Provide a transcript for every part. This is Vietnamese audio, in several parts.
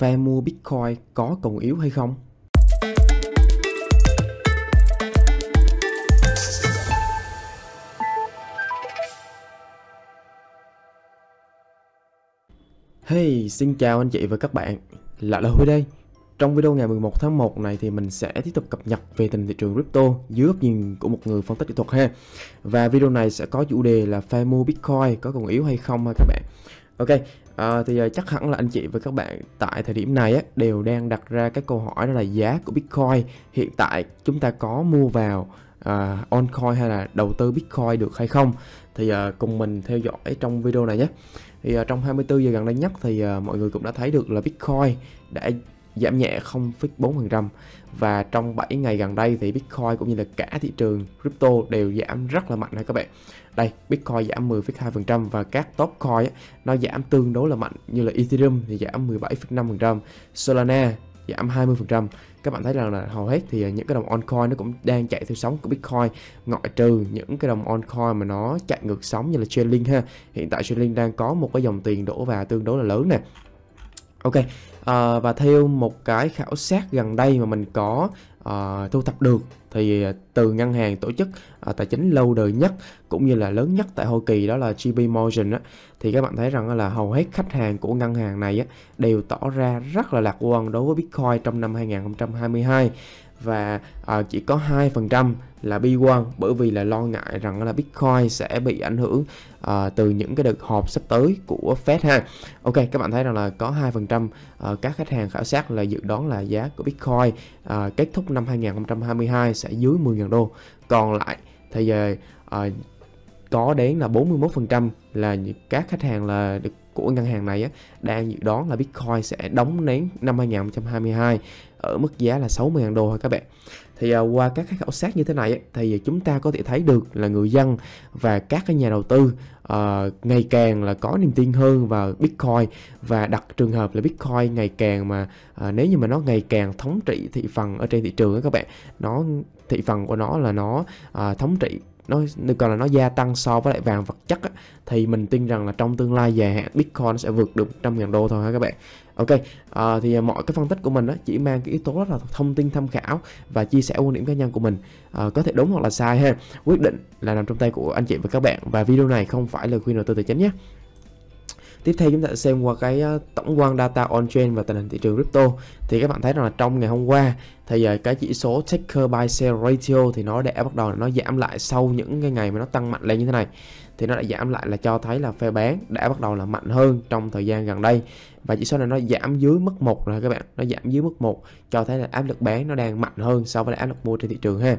phe mua Bitcoin có còn yếu hay không? Hey, xin chào anh chị và các bạn, lại là Huy đây. Trong video ngày 11 tháng 1 này thì mình sẽ tiếp tục cập nhật về tình thị trường crypto dưới góc nhìn của một người phân tích kỹ thuật ha. Và video này sẽ có chủ đề là phe mua Bitcoin có còn yếu hay không ha các bạn. Ok, à, thì ờ, chắc hẳn là anh chị và các bạn tại thời điểm này á, đều đang đặt ra cái câu hỏi đó là giá của Bitcoin hiện tại chúng ta có mua vào uh, oncoin hay là đầu tư Bitcoin được hay không thì uh, cùng mình theo dõi trong video này nhé thì uh, trong 24 giờ gần đây nhất thì uh, mọi người cũng đã thấy được là Bitcoin đã giảm nhẹ 0,4% và trong 7 ngày gần đây thì Bitcoin cũng như là cả thị trường crypto đều giảm rất là mạnh này các bạn. Đây, Bitcoin giảm 10,2% và các top coin nó giảm tương đối là mạnh như là Ethereum thì giảm 17,5%, Solana giảm 20%. Các bạn thấy rằng là hầu hết thì những cái đồng altcoin nó cũng đang chạy theo sóng của Bitcoin ngoại trừ những cái đồng altcoin mà nó chạy ngược sóng như là Chainlink ha. Hiện tại Chainlink đang có một cái dòng tiền đổ vào tương đối là lớn nè. Ok, à, và theo một cái khảo sát gần đây mà mình có à, thu thập được thì ờ, từ ngân hàng tổ chức à, tài chính lâu đời nhất cũng như là lớn nhất tại Hoa Kỳ đó là JP Morgan á, thì các bạn thấy rằng là hầu hết khách hàng của ngân hàng này á, đều tỏ ra rất là lạc quan đối với Bitcoin trong năm 2022 và à, chỉ có 2% là bi quan bởi vì là lo ngại rằng là Bitcoin sẽ bị ảnh hưởng à, từ những cái đợt họp sắp tới của Fed ha. Ok, các bạn thấy rằng là có 2% à, ờ, các khách hàng khảo sát là dự đoán là giá của Bitcoin à, kết thúc năm 2022 sẽ dưới 10.000 đô. Còn lại thì à, có đến là 41% là các khách hàng là được của ngân hàng này á, đang dự đoán là Bitcoin sẽ đóng nén năm 2022 ở mức giá là 60.000 đô thôi các bạn thì à, qua các cái khảo sát như thế này thì chúng ta có thể thấy được là người dân và các cái nhà đầu tư uh, ngày càng là có niềm tin hơn vào Bitcoin và đặt trường hợp là Bitcoin ngày càng mà uh, nếu như mà nó ngày càng thống trị thị phần ở trên thị trường ấy các bạn nó thị phần của nó là nó uh, thống trị nó còn là nó gia tăng so với lại vàng vật chất á, thì mình tin rằng là trong tương lai dài hạn Bitcoin sẽ vượt được 100 ngàn đô thôi hả các bạn Ok, à, thì ờ, mọi cái phân tích của mình đó chỉ mang cái yếu tố đó là thông tin tham khảo và chia sẻ quan điểm cá nhân của mình à, có thể đúng hoặc là sai ha. Quyết định là nằm trong tay của anh chị và các bạn và video này không phải lời khuyên đầu tư tài chính nhé. Tiếp theo chúng ta sẽ xem qua cái ờ, tổng quan data on-chain và tình hình thị trường crypto. Thì các bạn thấy rằng là trong ngày hôm qua thì ờ, cái chỉ số Taker buy Sell Ratio thì nó đã bắt đầu nó giảm lại sau những cái ngày mà nó tăng mạnh lên như thế này thì nó đã giảm lại là cho thấy là phe bán đã bắt đầu là mạnh hơn trong thời gian gần đây và chỉ số này nó giảm dưới mức một rồi các bạn nó giảm dưới mức một cho thấy là áp lực bán nó đang mạnh hơn so với áp lực mua trên thị trường ha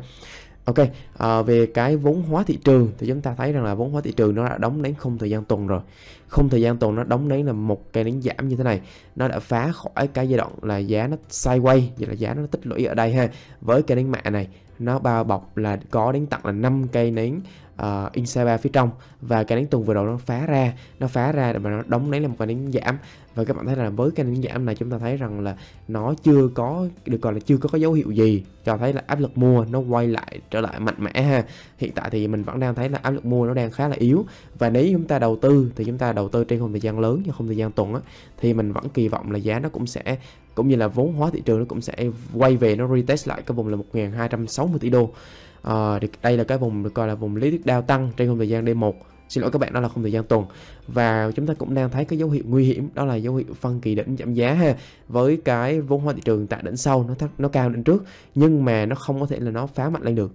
Ok, à, về cái vốn hóa thị trường thì chúng ta thấy rằng là vốn hóa thị trường nó đã đóng đến không thời gian tuần rồi. Không thời gian tuần nó đóng đến là một cái đánh giảm như thế này. Nó đã phá khỏi cái giai đoạn là giá nó sideways, vậy là giá nó tích lũy ở đây ha. Với cái nến mạ này nó bao bọc là có đến tặng là 5 cây nến uh, ờ, Insaba phía trong và cái nến tuần vừa rồi nó phá ra nó phá ra để mà nó đóng lấy là một cái nến giảm và các bạn thấy là với cái nến giảm này chúng ta thấy rằng là nó chưa có được gọi là chưa có, có dấu hiệu gì cho thấy là áp lực mua nó quay lại trở lại mạnh mẽ ha hiện tại thì mình vẫn đang thấy là áp lực mua nó đang khá là yếu và nếu chúng ta đầu tư thì chúng ta đầu tư trên khung thời gian lớn nhưng không thời gian tuần á thì mình vẫn kỳ vọng là giá nó cũng sẽ cũng như là vốn hóa thị trường nó cũng sẽ quay về nó retest lại cái vùng là 1.260 tỷ đô à, đây là cái vùng được coi là vùng lý thuyết đao tăng trên không thời gian D1 xin lỗi các bạn đó là không thời gian tuần và chúng ta cũng đang thấy cái dấu hiệu nguy hiểm đó là dấu hiệu phân kỳ đỉnh giảm giá ha với cái vốn hóa thị trường tại đỉnh sau nó thắt, nó cao đỉnh trước nhưng mà nó không có thể là nó phá mạnh lên được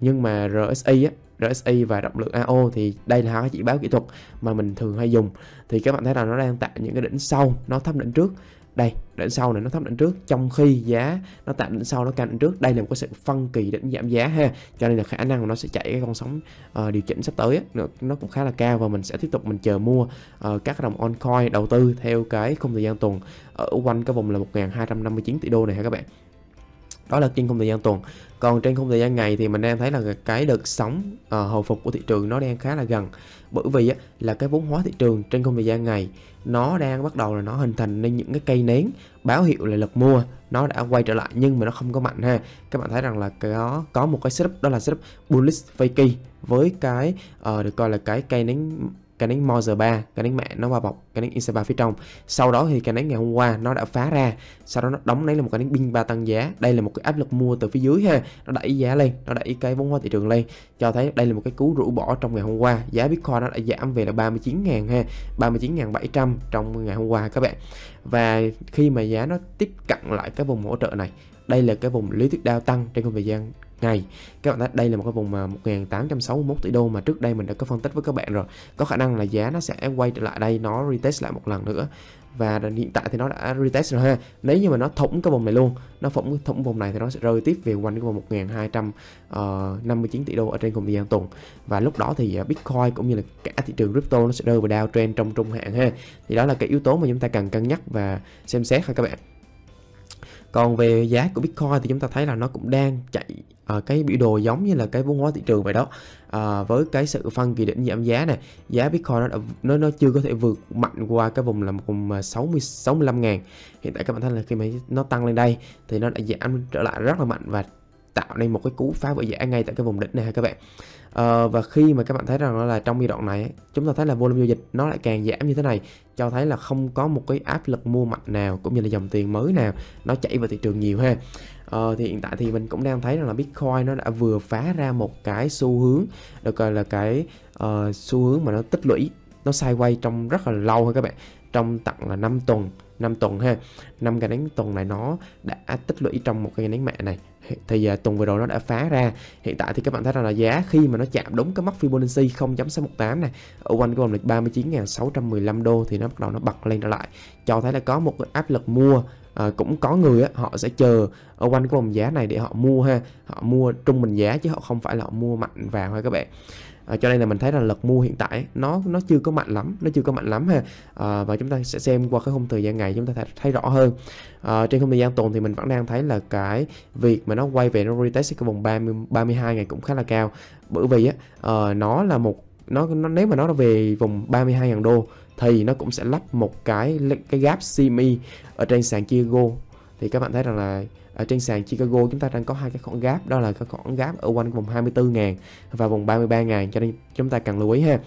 nhưng mà RSI á, RSI và động lượng AO thì đây là hai chỉ báo kỹ thuật mà mình thường hay dùng thì các bạn thấy là nó đang tạo những cái đỉnh sau nó thấp đỉnh trước đây đỉnh sau này nó thấp đỉnh trước trong khi giá nó tạm đỉnh sau nó cao đỉnh trước đây là một cái sự phân kỳ đỉnh giảm giá ha cho nên là khả năng nó sẽ chạy cái con sóng uh, điều chỉnh sắp tới ấy, nó cũng khá là cao và mình sẽ tiếp tục mình chờ mua uh, các đồng altcoin đầu tư theo cái khung thời gian tuần ở quanh cái vùng là 1259 tỷ đô này ha các bạn đó là trên khung thời gian tuần còn trên khung thời gian ngày thì mình đang thấy là cái đợt sóng uh, hồi phục của thị trường nó đang khá là gần bởi vì á, là cái vốn hóa thị trường trên khung thời gian ngày nó đang bắt đầu là nó hình thành nên những cái cây nến báo hiệu là lực mua nó đã quay trở lại nhưng mà nó không có mạnh ha các bạn thấy rằng là có có một cái setup đó là setup bullish fakey với cái uh, được coi là cái cây nến cái nến Moser 3 cái nến mẹ nó bao bọc cái nến Insta 3 phía trong sau đó thì cái nến ngày hôm qua nó đã phá ra sau đó nó đóng đấy là một cái nến binh ba tăng giá đây là một cái áp lực mua từ phía dưới ha nó đẩy giá lên nó đẩy cái vốn hóa thị trường lên cho thấy đây là một cái cú rũ bỏ trong ngày hôm qua giá Bitcoin nó đã giảm về là 39.000 ha 39.700 trong ngày hôm qua các bạn và khi mà giá nó tiếp cận lại cái vùng hỗ trợ này đây là cái vùng lý thuyết đao tăng trên khung thời gian ngày các bạn thấy đây là một cái vùng mà 1861 tỷ đô mà trước đây mình đã có phân tích với các bạn rồi có khả năng là giá nó sẽ quay trở lại đây nó retest lại một lần nữa và hiện tại thì nó đã retest rồi ha nếu như mà nó thủng cái vùng này luôn nó thủng thủng vùng này thì nó sẽ rơi tiếp về quanh cái vùng 1259 ờ, tỷ đô ở trên cùng thời gian tuần và lúc đó thì ờ, Bitcoin cũng như là cả thị trường crypto nó sẽ rơi vào downtrend trong trung hạn ha thì đó là cái yếu tố mà chúng ta cần cân nhắc và xem xét ha các bạn còn về giá của Bitcoin thì chúng ta thấy là nó cũng đang chạy à, cái biểu đồ giống như là cái vốn hóa thị trường vậy đó à, với cái sự phân kỳ định giảm giá này giá Bitcoin nó đã, nó nó chưa có thể vượt mạnh qua cái vùng là một vùng 60 ờ, 65 ngàn hiện tại các bạn thấy là khi mà nó tăng lên đây thì nó đã giảm trở lại rất là mạnh và tạo nên một cái cú phá vỡ giả ngay tại cái vùng đỉnh này ha các bạn à, và khi mà các bạn thấy rằng là trong giai đoạn này chúng ta thấy là volume giao dịch nó lại càng giảm như thế này cho thấy là không có một cái áp lực mua mạnh nào cũng như là dòng tiền mới nào nó chảy vào thị trường nhiều ha Ờ, thì hiện tại thì mình cũng đang thấy rằng là Bitcoin nó đã vừa phá ra một cái xu hướng được gọi là cái uh, xu hướng mà nó tích lũy nó quay trong rất là lâu thôi các bạn trong tặng là 5 tuần 5 tuần ha năm cái nến tuần này nó đã tích lũy trong một cái nến mẹ này thì à, tuần vừa rồi nó đã phá ra hiện tại thì các bạn thấy rằng là giá khi mà nó chạm đúng cái mốc Fibonacci 0.618 này ở quanh cái vòng lịch 39.615 đô thì nó bắt đầu nó bật lên trở lại cho thấy là có một cái áp lực mua à, cũng có người á, họ sẽ chờ ở quanh cái vùng giá này để họ mua ha họ mua trung bình giá chứ họ không phải là họ mua mạnh vào ha các bạn à, cho nên là mình thấy là lực mua hiện tại nó nó chưa có mạnh lắm nó chưa có mạnh lắm ha à, và chúng ta sẽ xem qua cái khung thời gian ngày chúng ta thấy rõ hơn à, trên khung thời gian tuần thì mình vẫn đang thấy là cái việc mà nó quay về nó retest cái vùng 30 32 ngày cũng khá là cao bởi vì á à, nó là một nó, nó nếu mà nó về vùng 32.000 đô thì nó cũng sẽ lắp một cái cái gap CME ở trên sàn Chicago thì các bạn thấy rằng là ở trên sàn Chicago chúng ta đang có hai cái khoảng gáp đó là cái khoảng gáp ở quanh vòng 24.000 và vòng 33.000 cho nên chúng ta cần lưu ý ha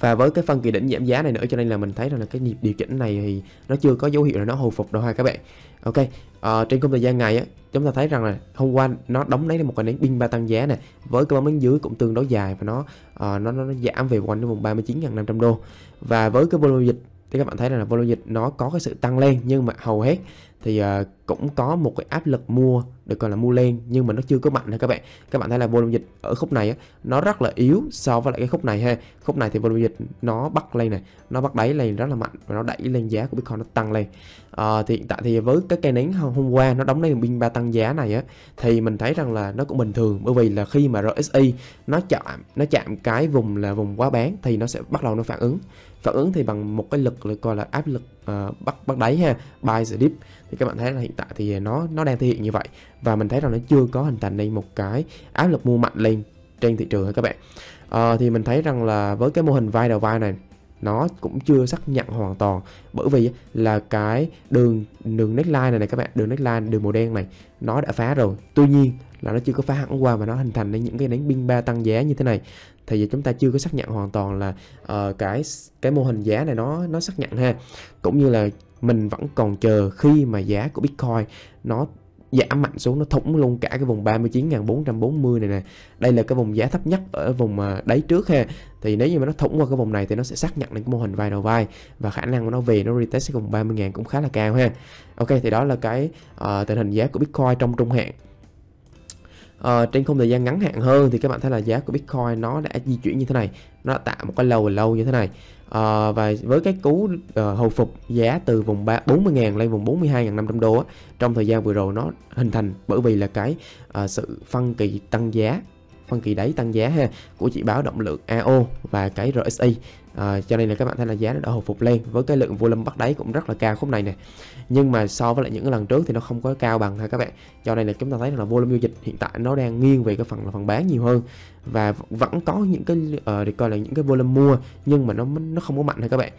và với cái phân kỳ đỉnh giảm giá này nữa cho nên là mình thấy rằng là cái nhịp điều chỉnh này thì nó chưa có dấu hiệu là nó hồi phục đâu ha các bạn ok à, trên khung thời gian ngày á chúng ta thấy rằng là hôm qua nó đóng lấy một cái nến pin ba tăng giá này với cái bóng đến dưới cũng tương đối dài và nó à, nó, nó nó giảm về quanh vùng 39.500 đô và với cái volume dịch thì các bạn thấy là volume dịch nó có cái sự tăng lên nhưng mà hầu hết thì uh, cũng có một cái áp lực mua được gọi là mua lên nhưng mà nó chưa có mạnh ha các bạn các bạn thấy là volume dịch ở khúc này á, nó rất là yếu so với lại cái khúc này ha khúc này thì volume dịch nó bắt lên này nó bắt đáy lên rất là mạnh và nó đẩy lên giá của bitcoin nó tăng lên à, ờ, thì hiện tại thì với cái cây nến hôm qua nó đóng lên biên ba tăng giá này á thì mình thấy rằng là nó cũng bình thường bởi vì là khi mà RSI nó chạm nó chạm cái vùng là vùng quá bán thì nó sẽ bắt đầu nó phản ứng phản ứng thì bằng một cái lực gọi là áp lực uh, bắt bắt đáy ha buy the dip thì các bạn thấy là hiện tại thì nó nó đang thể hiện như vậy và mình thấy rằng nó chưa có hình thành nên một cái áp lực mua mạnh lên trên thị trường các bạn à, thì mình thấy rằng là với cái mô hình vai đầu vai này nó cũng chưa xác nhận hoàn toàn bởi vì là cái đường đường neckline này này các bạn đường neckline đường màu đen này nó đã phá rồi tuy nhiên là nó chưa có phá hẳn qua và nó hình thành nên những cái đánh binh ba tăng giá như thế này thì chúng ta chưa có xác nhận hoàn toàn là uh, cái cái mô hình giá này nó nó xác nhận ha cũng như là mình vẫn còn chờ khi mà giá của Bitcoin nó giảm mạnh xuống nó thủng luôn cả cái vùng 39.440 này nè đây là cái vùng giá thấp nhất ở vùng à, đáy trước ha thì nếu như mà nó thủng qua cái vùng này thì nó sẽ xác nhận đến cái mô hình vai đầu vai và khả năng của nó về nó retest cái vùng 30.000 cũng khá là cao ha ok thì đó là cái uh, tình hình giá của Bitcoin trong trung hạn uh, trên không thời gian ngắn hạn hơn thì các bạn thấy là giá của Bitcoin nó đã di chuyển như thế này nó đã tạo một cái lầu lâu như thế này à, và với cái cú uh, hồi phục giá từ vùng 3, 40.000 lên vùng 42.500 đô á, trong thời gian vừa rồi nó hình thành bởi vì là cái uh, sự phân kỳ tăng giá phân kỳ đáy tăng giá ha của chỉ báo động lượng AO và cái RSI à, cho nên là các bạn thấy là giá nó đã hồi phục lên với cái lượng volume bắt đáy cũng rất là cao khúc này nè nhưng mà so với lại những cái lần trước thì nó không có cao bằng ha các bạn cho nên là chúng ta thấy là volume giao dịch hiện tại nó đang nghiêng về cái phần là phần bán nhiều hơn và vẫn có những cái uh, coi là những cái volume mua nhưng mà nó nó không có mạnh ha các bạn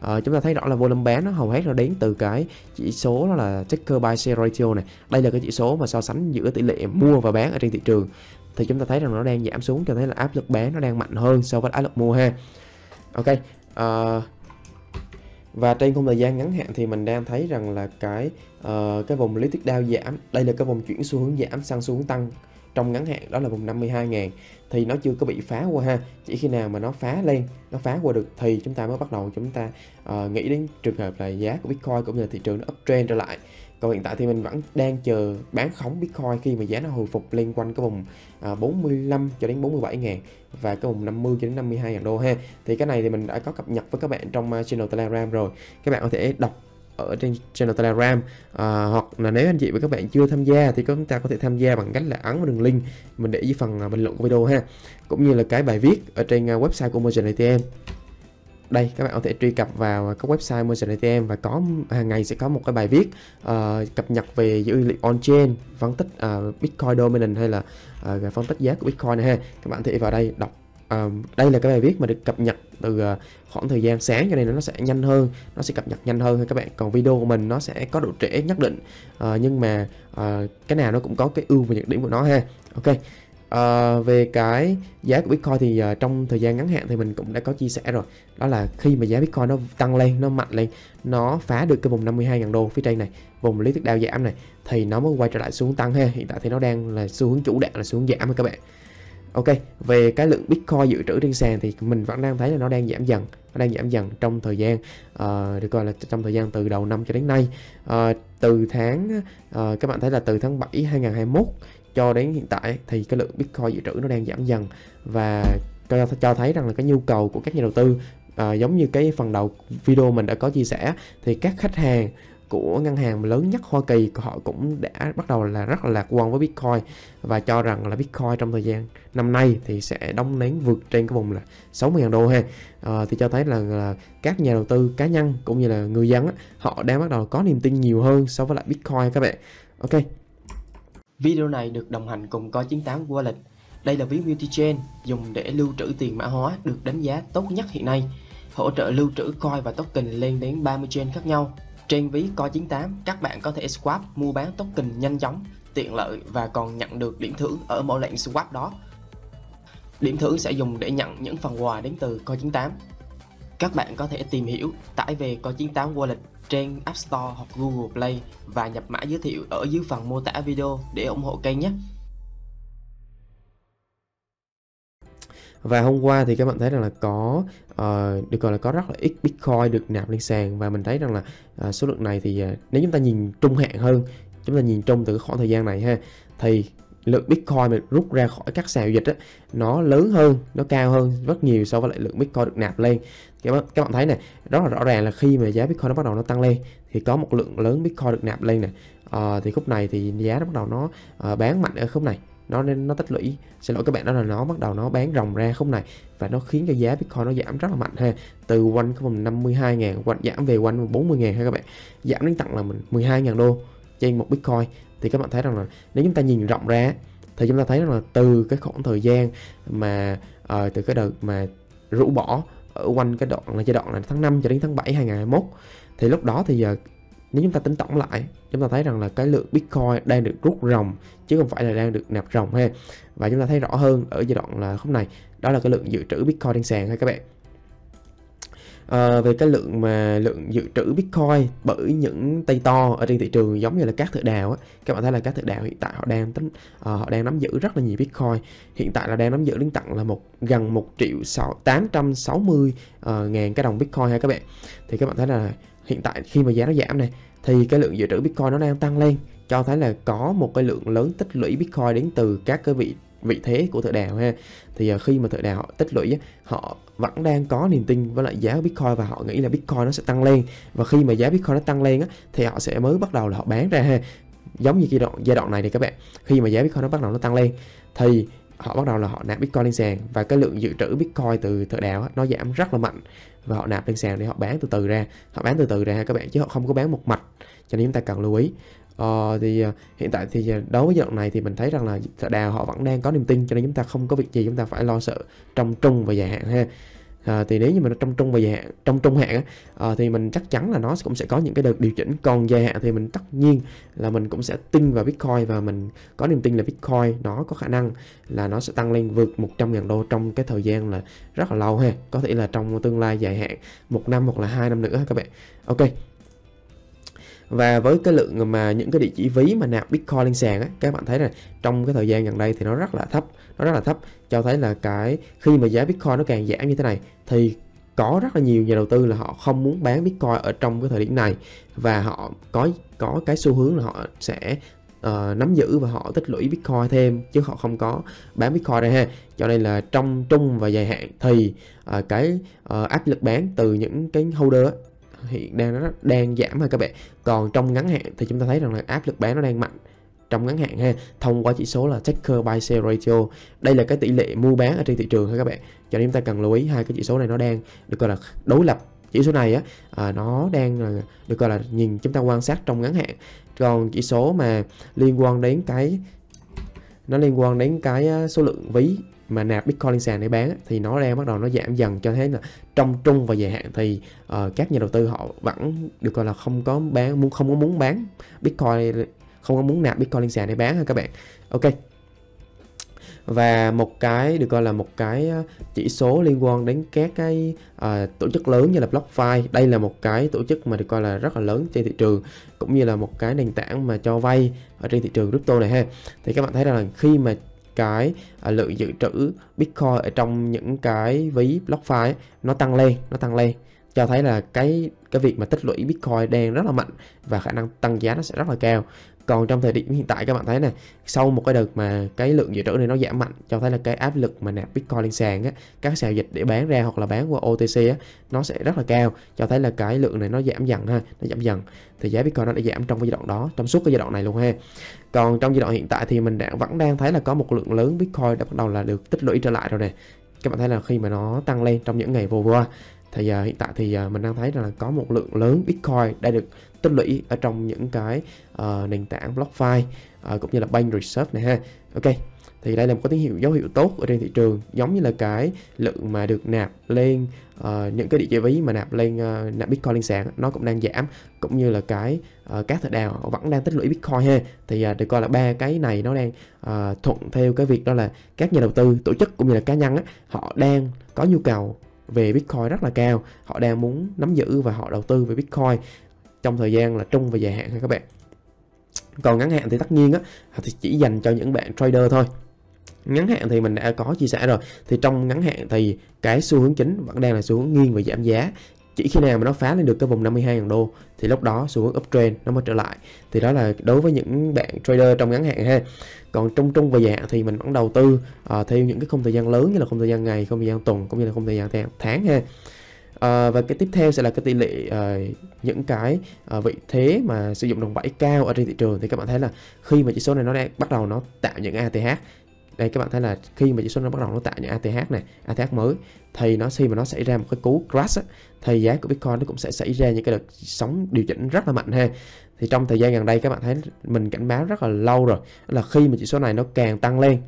À, chúng ta thấy rõ là volume bán nó hầu hết là đến từ cái chỉ số đó là ticker buy sell ratio này đây là cái chỉ số mà so sánh giữa tỷ lệ mua và bán ở trên thị trường thì chúng ta thấy rằng nó đang giảm xuống cho thấy là áp lực bán nó đang mạnh hơn so với áp lực mua ha ok uh, và trên khung thời gian ngắn hạn thì mình đang thấy rằng là cái uh, cái vùng lý thuyết đao giảm đây là cái vùng chuyển xu hướng giảm sang xu hướng tăng trong ngắn hạn đó là vùng 52.000 thì nó chưa có bị phá qua ha chỉ khi nào mà nó phá lên nó phá qua được thì chúng ta mới bắt đầu chúng ta uh, nghĩ đến trường hợp là giá của Bitcoin cũng như là thị trường nó uptrend trở lại còn hiện tại thì mình vẫn đang chờ bán khống Bitcoin khi mà giá nó hồi phục liên quanh cái vùng 45 à, cho đến 47 ngàn và cái vùng 50 cho đến 52 ngàn đô ha. Thì cái này thì mình đã có cập nhật với các bạn trong à, channel Telegram rồi. Các bạn có thể đọc ở trên channel Telegram à, hoặc là nếu anh chị và các bạn chưa tham gia thì chúng ta có thể tham gia bằng cách là ấn vào đường link mình để dưới phần à, bình luận của video ha cũng như là cái bài viết ở trên website của Merchant ATM đây các bạn có thể truy cập vào các website Merchant ATM và có hàng ngày sẽ có một cái bài viết uh, cập nhật về dữ liệu on-chain phân tích uh, Bitcoin dominant hay là uh, phân tích giá của Bitcoin này ha các bạn thể vào đây đọc uh, đây là cái bài viết mà được cập nhật từ khoảng thời gian sáng cho nên nó sẽ nhanh hơn nó sẽ cập nhật nhanh hơn các bạn còn video của mình nó sẽ có độ trễ nhất định uh, nhưng mà uh, cái nào nó cũng có cái ưu và nhược điểm của nó ha ok À, về cái giá của Bitcoin thì uh, trong thời gian ngắn hạn thì mình cũng đã có chia sẻ rồi Đó là khi mà giá Bitcoin nó tăng lên, nó mạnh lên Nó phá được cái vùng 52.000 đô phía trên này Vùng lý thuyết đao giảm này Thì nó mới quay trở lại xuống tăng ha Hiện tại thì nó đang là xu hướng chủ đạo là xuống hướng giảm các bạn Ok, về cái lượng Bitcoin dự trữ trên sàn thì mình vẫn đang thấy là nó đang giảm dần Nó đang giảm dần trong thời gian uh, Được gọi là trong thời gian từ đầu năm cho đến nay uh, Từ tháng, uh, các bạn thấy là từ tháng 7 2021 cho đến hiện tại thì cái lượng Bitcoin dự trữ nó đang giảm dần và cho, cho thấy rằng là cái nhu cầu của các nhà đầu tư à, giống như cái phần đầu video mình đã có chia sẻ thì các khách hàng của ngân hàng lớn nhất Hoa Kỳ họ cũng đã bắt đầu là rất là lạc quan với Bitcoin và cho rằng là Bitcoin trong thời gian năm nay thì sẽ đóng nén vượt trên cái vùng là 60.000 đô ha à, thì cho thấy là, là các nhà đầu tư cá nhân cũng như là người dân họ đang bắt đầu có niềm tin nhiều hơn so với lại Bitcoin các bạn Ok Video này được đồng hành cùng có 98 Wallet. Đây là ví multi-chain dùng để lưu trữ tiền mã hóa được đánh giá tốt nhất hiện nay, hỗ trợ lưu trữ coin và token lên đến 30 chain khác nhau. Trên ví Coin98, các bạn có thể swap mua bán token nhanh chóng, tiện lợi và còn nhận được điểm thưởng ở mỗi lệnh swap đó. Điểm thưởng sẽ dùng để nhận những phần quà đến từ Coin98. Các bạn có thể tìm hiểu, tải về Coin98 Wallet trên App Store hoặc Google Play và nhập mã giới thiệu ở dưới phần mô tả video để ủng hộ kênh nhé. và hôm qua thì các bạn thấy rằng là có uh, được gọi là có rất là ít bitcoin được nạp lên sàn và mình thấy rằng là uh, số lượng này thì uh, nếu chúng ta nhìn trung hạn hơn chúng ta nhìn trong từ khoảng thời gian này ha thì lượng Bitcoin mà rút ra khỏi các sàn giao dịch đó nó lớn hơn, nó cao hơn rất nhiều so với lại lượng Bitcoin được nạp lên. Các bạn, các bạn thấy này, rất là rõ ràng là khi mà giá Bitcoin nó bắt đầu nó tăng lên thì có một lượng lớn Bitcoin được nạp lên này À, ờ, thì khúc này thì giá nó bắt đầu nó à, bán mạnh ở khúc này nó nên nó tích lũy xin lỗi các bạn đó là nó bắt đầu nó bán rồng ra khúc này và nó khiến cho giá Bitcoin nó giảm rất là mạnh ha từ quanh cái vùng 52 ngàn quanh giảm về quanh 40 ngàn ha các bạn giảm đến tận là mình 12 ngàn đô trên một Bitcoin thì các bạn thấy rằng là nếu chúng ta nhìn rộng ra thì chúng ta thấy rằng là từ cái khoảng thời gian mà uh, từ cái đợt mà rũ bỏ ở quanh cái đoạn là giai đoạn là tháng 5 cho đến tháng 7 2021 thì lúc đó thì giờ nếu chúng ta tính tổng lại chúng ta thấy rằng là cái lượng bitcoin đang được rút ròng chứ không phải là đang được nạp ròng ha và chúng ta thấy rõ hơn ở giai đoạn là hôm này đó là cái lượng dự trữ bitcoin trên sàn ha các bạn uh, về cái lượng mà lượng dự trữ Bitcoin bởi những tay to ở trên thị trường giống như là các thợ đào á. Các bạn thấy là các thợ đào hiện tại họ đang tính, uh, họ đang nắm giữ rất là nhiều Bitcoin. Hiện tại là đang nắm giữ đến tặng là một gần 1 triệu sáu tám trăm sáu mươi ờ, ngàn cái đồng Bitcoin ha các bạn. Thì các bạn thấy là hiện tại khi mà giá nó giảm này thì cái lượng dự trữ Bitcoin nó đang tăng lên cho thấy là có một cái lượng lớn tích lũy Bitcoin đến từ các cái vị vị thế của thợ đào ha thì à, khi mà thợ đào họ tích lũy họ vẫn đang có niềm tin với lại giá của bitcoin và họ nghĩ là bitcoin nó sẽ tăng lên và khi mà giá bitcoin nó tăng lên thì họ sẽ mới bắt đầu là họ bán ra ha giống như giai đoạn giai đoạn này thì các bạn khi mà giá bitcoin nó bắt đầu nó tăng lên thì họ bắt đầu là họ nạp bitcoin lên sàn và cái lượng dự trữ bitcoin từ thợ đào nó giảm rất là mạnh và họ nạp lên sàn để họ bán từ từ ra họ bán từ từ ra các bạn chứ họ không có bán một mạch cho nên chúng ta cần lưu ý Ờ, thì uh, hiện tại thì ờ, đối với giai đoạn này thì mình thấy rằng là đào họ vẫn đang có niềm tin cho nên chúng ta không có việc gì chúng ta phải lo sợ trong trung và dài hạn ha à, thì nếu như mình trong trung và dài hạn trong trung hạn à, thì mình chắc chắn là nó cũng sẽ có những cái đợt điều chỉnh còn dài hạn thì mình tất nhiên là mình cũng sẽ tin vào bitcoin và mình có niềm tin là bitcoin nó có khả năng là nó sẽ tăng lên vượt 100.000 đô trong cái thời gian là rất là lâu ha có thể là trong tương lai dài hạn một năm hoặc là hai năm nữa các bạn ok và với cái lượng mà những cái địa chỉ ví mà nạp Bitcoin lên sàn á các bạn thấy là trong cái thời gian gần đây thì nó rất là thấp nó rất là thấp cho thấy là cái khi mà giá Bitcoin nó càng giảm như thế này thì có rất là nhiều nhà đầu tư là họ không muốn bán Bitcoin ở trong cái thời điểm này và họ có có cái xu hướng là họ sẽ uh, nắm giữ và họ tích lũy Bitcoin thêm chứ họ không có bán Bitcoin đây ha cho nên là trong trung và dài hạn thì uh, cái uh, áp lực bán từ những cái holder hiện đang nó đang giảm thôi các bạn còn trong ngắn hạn thì chúng ta thấy rằng là áp lực bán nó đang mạnh trong ngắn hạn ha thông qua chỉ số là Checker Buy Sell Ratio đây là cái tỷ lệ mua bán ở trên thị trường ha các bạn cho nên chúng ta cần lưu ý hai cái chỉ số này nó đang được gọi là đối lập chỉ số này á à, nó đang là được gọi là nhìn chúng ta quan sát trong ngắn hạn còn chỉ số mà liên quan đến cái nó liên quan đến cái à, số lượng ví mà nạp Bitcoin lên sàn để bán thì nó đang bắt đầu nó giảm dần cho thấy là trong trung và dài hạn thì uh, các nhà đầu tư họ vẫn được gọi là không có bán muốn không có muốn bán Bitcoin không có muốn nạp Bitcoin lên sàn để bán ha các bạn. Ok. Và một cái được gọi là một cái ờ, chỉ số liên quan đến các cái uh, tổ chức lớn như là BlockFi. Đây là một cái tổ chức mà được coi là rất là lớn trên thị trường cũng như là một cái nền tảng mà cho vay ở trên thị trường crypto này ha. Thì các bạn thấy rằng là khi mà cái à, lượng dự trữ Bitcoin ở trong những cái ví BlockFi nó tăng lên, nó tăng lên cho thấy là cái cái việc mà tích lũy Bitcoin đang rất là mạnh và khả năng tăng giá nó sẽ rất là cao còn trong thời điểm hiện tại các bạn thấy này sau một cái đợt mà cái lượng dự trữ này nó giảm mạnh cho thấy là cái áp lực mà nạp bitcoin lên sàn á các sàn dịch để bán ra hoặc là bán qua otc á nó sẽ rất là cao cho thấy là cái lượng này nó giảm dần ha nó giảm dần thì giá bitcoin nó đã giảm trong cái giai đoạn đó trong suốt cái giai đoạn này luôn ha còn trong giai đoạn hiện tại thì mình đã vẫn đang thấy là có một lượng lớn bitcoin đã bắt đầu là được tích lũy trở lại rồi nè các bạn thấy là khi mà nó tăng lên trong những ngày vừa qua thì giờ hiện tại thì à, mình đang thấy rằng là có một lượng lớn bitcoin đã được tích lũy ở trong những cái uh, nền tảng BlockFi uh, cũng như là Bank Reserve này ha. Ok. Thì đây là một cái tín hiệu dấu hiệu tốt ở trên thị trường, giống như là cái lượng mà được nạp lên uh, những cái địa chỉ ví mà nạp lên uh, nạp Bitcoin lên sàn nó cũng đang giảm cũng như là cái uh, các thợ đào vẫn đang tích lũy Bitcoin ha. Thì uh, được coi là ba cái này nó đang uh, thuận theo cái việc đó là các nhà đầu tư, tổ chức cũng như là cá nhân á, họ đang có nhu cầu về Bitcoin rất là cao họ đang muốn nắm giữ và họ đầu tư về Bitcoin trong thời gian là trung và dài hạn ha các bạn còn ngắn hạn thì tất nhiên á thì chỉ dành cho những bạn trader thôi ngắn hạn thì mình đã có chia sẻ rồi thì trong ngắn hạn thì cái xu hướng chính vẫn đang là xu hướng nghiêng về giảm giá chỉ khi nào mà nó phá lên được cái vùng 52.000 đô thì lúc đó xu hướng uptrend nó mới trở lại thì đó là đối với những bạn trader trong ngắn hạn ha còn trong trung và dài hạn thì mình vẫn đầu tư uh, theo những cái không thời gian lớn như là không thời gian ngày không thời gian tuần cũng như là không thời gian tháng ha à, và cái tiếp theo sẽ là cái tỷ lệ à, những cái à, vị thế mà sử dụng đồng bãi cao ở trên thị trường thì các bạn thấy là khi mà chỉ số này nó đang bắt đầu nó tạo những ATH đây các bạn thấy là khi mà chỉ số nó bắt đầu nó tạo những ATH này ATH mới thì nó khi mà nó xảy ra một cái cú crash á, thì giá của Bitcoin nó cũng sẽ xảy ra những cái đợt sóng điều chỉnh rất là mạnh ha thì trong thời gian gần đây các bạn thấy mình cảnh báo rất là lâu rồi là khi mà chỉ số này nó càng tăng lên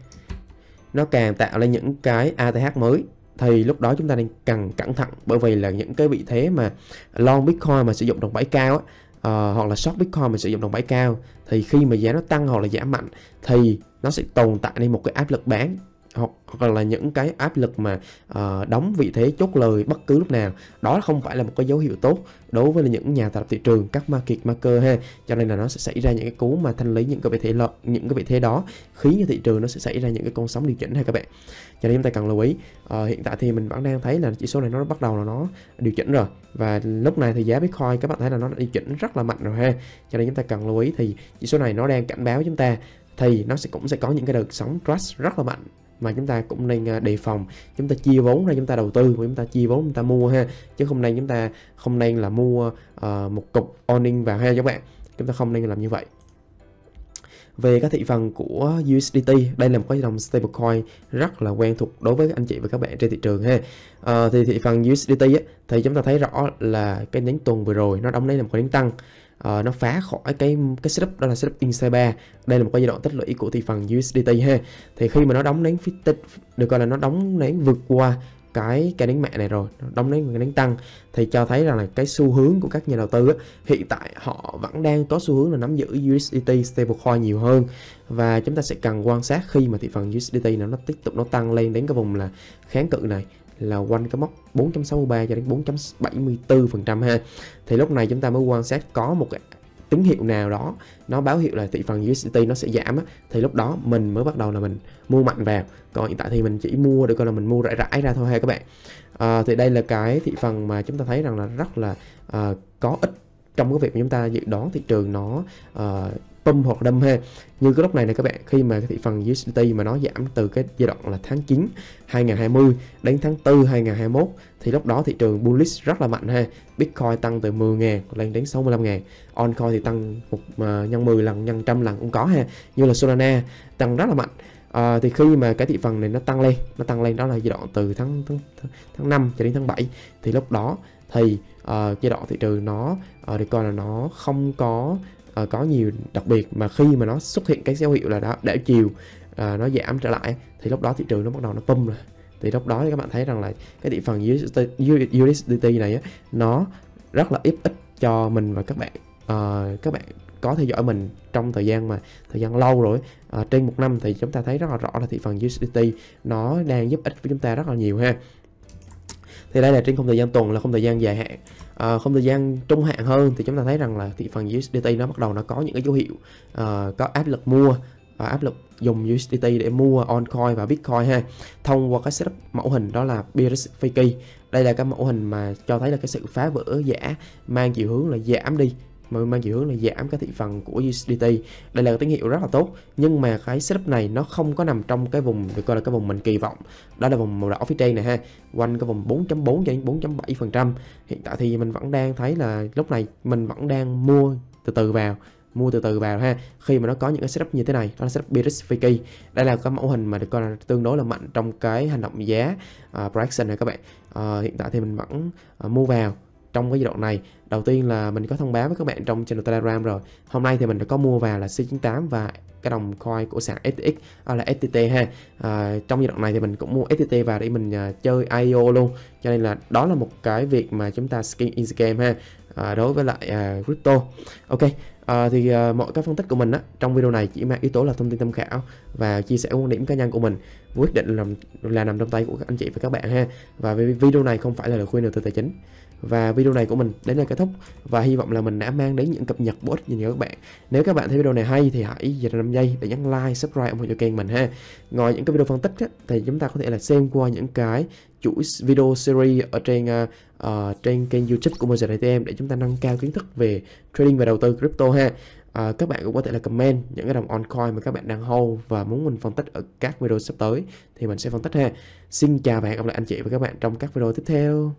nó càng tạo lên những cái ATH mới thì lúc đó chúng ta nên cần cẩn thận bởi vì là những cái vị thế mà long bitcoin mà sử dụng đồng bãi cao á, uh, hoặc là short bitcoin mà sử dụng đồng bãi cao thì khi mà giá nó tăng hoặc là giảm mạnh thì nó sẽ tồn tại nên một cái áp lực bán hoặc là những cái áp lực mà uh, đóng vị thế chốt lời bất cứ lúc nào đó không phải là một cái dấu hiệu tốt đối với là những nhà tạo lập thị trường các market maker ha cho nên là nó sẽ xảy ra những cái cú mà thanh lý những cái vị thế lợi những cái vị thế đó khiến cho thị trường nó sẽ xảy ra những cái con sóng điều chỉnh ha các bạn cho nên chúng ta cần lưu ý uh, hiện tại thì mình vẫn đang thấy là chỉ số này nó bắt đầu là nó điều chỉnh rồi và lúc này thì giá bitcoin các bạn thấy là nó đã điều chỉnh rất là mạnh rồi ha cho nên chúng ta cần lưu ý thì chỉ số này nó đang cảnh báo chúng ta thì nó sẽ cũng sẽ có những cái đợt sóng crash rất là mạnh mà chúng ta cũng nên à, đề phòng chúng ta chia vốn ra chúng ta đầu tư và chúng ta chia vốn chúng ta mua ha chứ không nên chúng ta không nên là mua uh, một cục owning vào ha các bạn chúng ta không nên làm như vậy về các thị phần của USDT đây là một cái đồng stablecoin rất là quen thuộc đối với anh chị và các bạn trên thị trường ha à, thì thị phần USDT ấy, thì chúng ta thấy rõ là cái nhánh tuần vừa rồi nó đóng lấy là một cái nhánh tăng Ờ, nó phá khỏi cái cái setup đó là setup inside bar đây là một cái giai đoạn tích lũy của thị phần USDT ha thì khi mà nó đóng nến tích được coi là nó đóng nến vượt qua cái cây nến mẹ này rồi đóng nến cái nến tăng thì cho thấy rằng là cái xu hướng của các nhà đầu tư á, hiện tại họ vẫn đang có xu hướng là nắm giữ USDT stablecoin nhiều hơn và chúng ta sẽ cần quan sát khi mà thị phần USDT nó, nó tiếp tục nó tăng lên đến cái vùng là kháng cự này là quanh cái mốc 4.63 cho đến 4.74% ha. Thì lúc này chúng ta mới quan sát có một cái tín hiệu nào đó nó báo hiệu là thị phần USDT nó sẽ giảm á, thì lúc đó mình mới bắt đầu là mình mua mạnh vào còn hiện tại thì mình chỉ mua được coi là mình mua rải rải ra thôi ha các bạn à, thì đây là cái thị phần mà chúng ta thấy rằng là rất là à, có ích trong cái việc mà chúng ta dự đoán thị trường nó uh, pump hoặc đâm ha như cái lúc này này các bạn khi mà cái thị phần USDT mà nó giảm từ cái giai đoạn là tháng 9 2020 đến tháng 4 2021 thì lúc đó thị trường bullish rất là mạnh ha Bitcoin tăng từ 10.000 lên đến 65.000 Oncoin thì tăng một uh, nhân 10 lần nhân trăm lần cũng có ha như là Solana tăng rất là mạnh à, thì khi mà cái thị phần này nó tăng lên nó tăng lên đó là giai đoạn từ tháng tháng, tháng 5 cho đến tháng 7 thì lúc đó thì uh, giai đoạn thị trường nó uh, được coi là nó không có uh, có nhiều đặc biệt mà khi mà nó xuất hiện cái dấu hiệu là đó đảo chiều uh, nó giảm trở lại thì lúc đó thị trường nó bắt đầu nó pump rồi thì lúc đó thì các bạn thấy rằng là cái thị phần USDT, này á, nó rất là ít ích cho mình và các bạn uh, các bạn có theo dõi mình trong thời gian mà thời gian lâu rồi à, trên một năm thì chúng ta thấy rất là rõ là thị phần USDT nó đang giúp ích với chúng ta rất là nhiều ha thì đây là trên không thời gian tuần là không thời gian dài hạn à, ờ, khung thời gian trung hạn hơn thì chúng ta thấy rằng là thị phần USDT nó bắt đầu nó có những cái dấu hiệu à, có áp lực mua và ờ, áp lực dùng USDT để mua oncoin và bitcoin ha thông qua cái setup mẫu hình đó là bearish Birifiki đây là cái mẫu hình mà cho thấy là cái sự phá vỡ giả mang chiều hướng là giảm đi mà mang chiều hướng là giảm cái thị phần của USDT đây là tín hiệu rất là tốt nhưng mà cái setup này nó không có nằm trong cái vùng được coi là cái vùng mình kỳ vọng đó là vùng màu đỏ phía trên này ha quanh cái vùng 4.4 cho đến 4.7 phần trăm hiện tại thì mình vẫn đang thấy là lúc này mình vẫn đang mua từ từ vào mua từ từ vào ha khi mà nó có những cái setup như thế này đó là setup Biritsviki đây là cái mẫu hình mà được coi là tương đối là mạnh trong cái hành động giá uh, à, price này các bạn uh, hiện tại thì mình vẫn uh, mua vào trong cái giai đoạn này đầu tiên là mình có thông báo với các bạn trong channel telegram rồi hôm nay thì mình đã có mua vào là C98 và cái đồng coin của sàn FTX à, là FTT ha à, trong giai đoạn này thì mình cũng mua FTT vào để mình à, chơi IO luôn cho nên là đó là một cái việc mà chúng ta skin in the game ha à, đối với lại à, crypto ok à, thì à, mọi cái phân tích của mình á, trong video này chỉ mang yếu tố là thông tin tham khảo và chia sẻ quan điểm cá nhân của mình quyết định là, là nằm trong tay của các anh chị và các bạn ha và video này không phải là lời khuyên đầu tư tài chính và video này của mình đến đây kết thúc và hy vọng là mình đã mang đến những cập nhật bổ ích cho các bạn. Nếu các bạn thấy video này hay thì hãy dành 5 giây để nhấn like, subscribe ủng hộ cho kênh mình ha. Ngoài những cái video phân tích á, thì chúng ta có thể là xem qua những cái chuỗi video series ở trên uh, trên kênh YouTube của Mozart ATM để chúng ta nâng cao kiến thức về trading và đầu tư crypto ha. À, các bạn cũng có thể là comment những cái đồng altcoin mà các bạn đang hold và muốn mình phân tích ở các video sắp tới thì mình sẽ phân tích ha. Xin chào và hẹn gặp lại anh chị và các bạn trong các video tiếp theo.